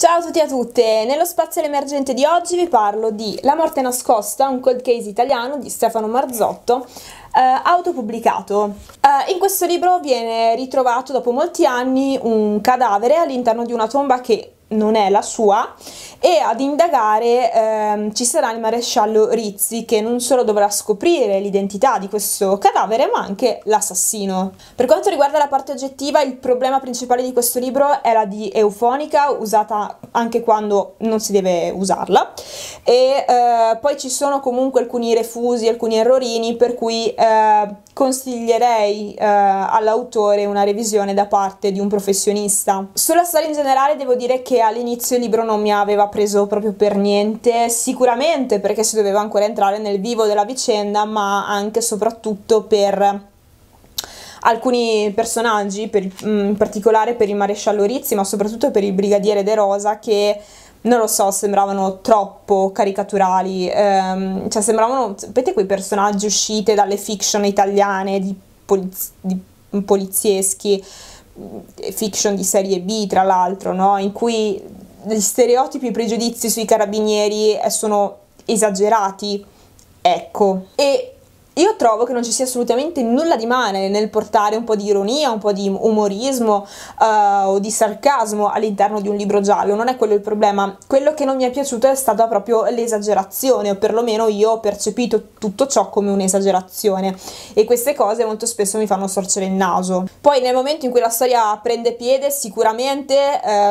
Ciao a tutti e a tutte! Nello spazio emergente di oggi vi parlo di La morte nascosta, un cold case italiano di Stefano Marzotto, eh, autopubblicato. Eh, in questo libro viene ritrovato dopo molti anni un cadavere all'interno di una tomba che non è la sua e ad indagare ehm, ci sarà il maresciallo Rizzi che non solo dovrà scoprire l'identità di questo cadavere ma anche l'assassino. Per quanto riguarda la parte oggettiva il problema principale di questo libro è la di eufonica usata anche quando non si deve usarla e eh, poi ci sono comunque alcuni refusi, alcuni errorini per cui eh, consiglierei eh, all'autore una revisione da parte di un professionista. Sulla storia in generale devo dire che all'inizio il libro non mi aveva preso proprio per niente, sicuramente perché si doveva ancora entrare nel vivo della vicenda, ma anche e soprattutto per alcuni personaggi, per, mm, in particolare per il maresciallo Rizzi, ma soprattutto per il brigadiere De Rosa che non lo so, sembravano troppo caricaturali, ehm, cioè sembravano, sapete quei personaggi usciti dalle fiction italiane di, poliz- di polizieschi, mm, fiction di serie B tra l'altro, no? in cui gli stereotipi e i pregiudizi sui carabinieri eh, sono esagerati, ecco, e io trovo che non ci sia assolutamente nulla di male nel portare un po' di ironia, un po' di umorismo uh, o di sarcasmo all'interno di un libro giallo, non è quello il problema. Quello che non mi è piaciuto è stata proprio l'esagerazione, o perlomeno io ho percepito tutto ciò come un'esagerazione e queste cose molto spesso mi fanno sorcere il naso. Poi nel momento in cui la storia prende piede sicuramente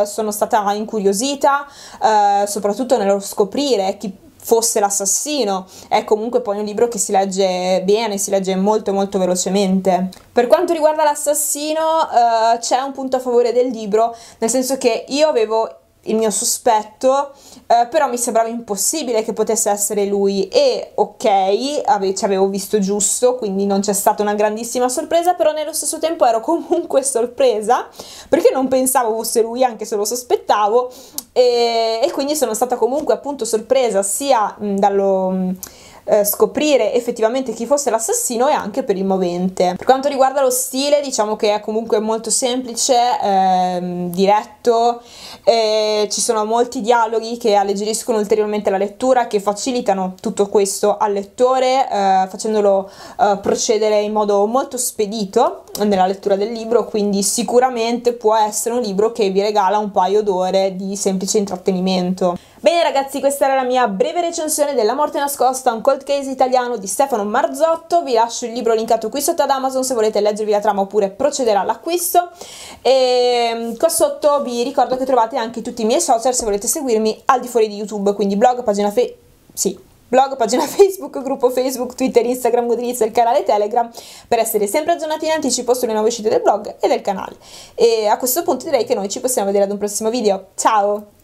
eh, sono stata incuriosita, eh, soprattutto nello scoprire chi fosse l'assassino. È comunque poi un libro che si legge bene, si legge molto molto velocemente. Per quanto riguarda l'assassino eh, c'è un punto a favore del libro, nel senso che io avevo il mio sospetto, eh, però mi sembrava impossibile che potesse essere lui e ok, ave- ci avevo visto giusto, quindi non c'è stata una grandissima sorpresa, però nello stesso tempo ero comunque sorpresa perché non pensavo fosse lui anche se lo sospettavo e, e quindi sono stata comunque appunto sorpresa sia mh, dallo... Mh, eh, scoprire effettivamente chi fosse l'assassino e anche per il movente. Per quanto riguarda lo stile, diciamo che è comunque molto semplice, ehm, diretto, eh, ci sono molti dialoghi che alleggeriscono ulteriormente la lettura, che facilitano tutto questo al lettore, eh, facendolo eh, procedere in modo molto spedito nella lettura del libro, quindi sicuramente può essere un libro che vi regala un paio d'ore di semplice intrattenimento. Bene ragazzi, questa era la mia breve recensione della Morte Nascosta, un cold case italiano di Stefano Marzotto, vi lascio il libro linkato qui sotto ad Amazon se volete leggervi la trama oppure procedere all'acquisto e mm, qua sotto vi ricordo che trovate anche tutti i miei social se volete seguirmi al di fuori di YouTube, quindi blog, pagina Facebook sì, blog, pagina Facebook, gruppo Facebook, Twitter, Instagram, Goodreads il canale Telegram per essere sempre aggiornati in anticipo sulle nuove uscite del blog e del canale. E a questo punto direi che noi ci possiamo vedere ad un prossimo video. Ciao!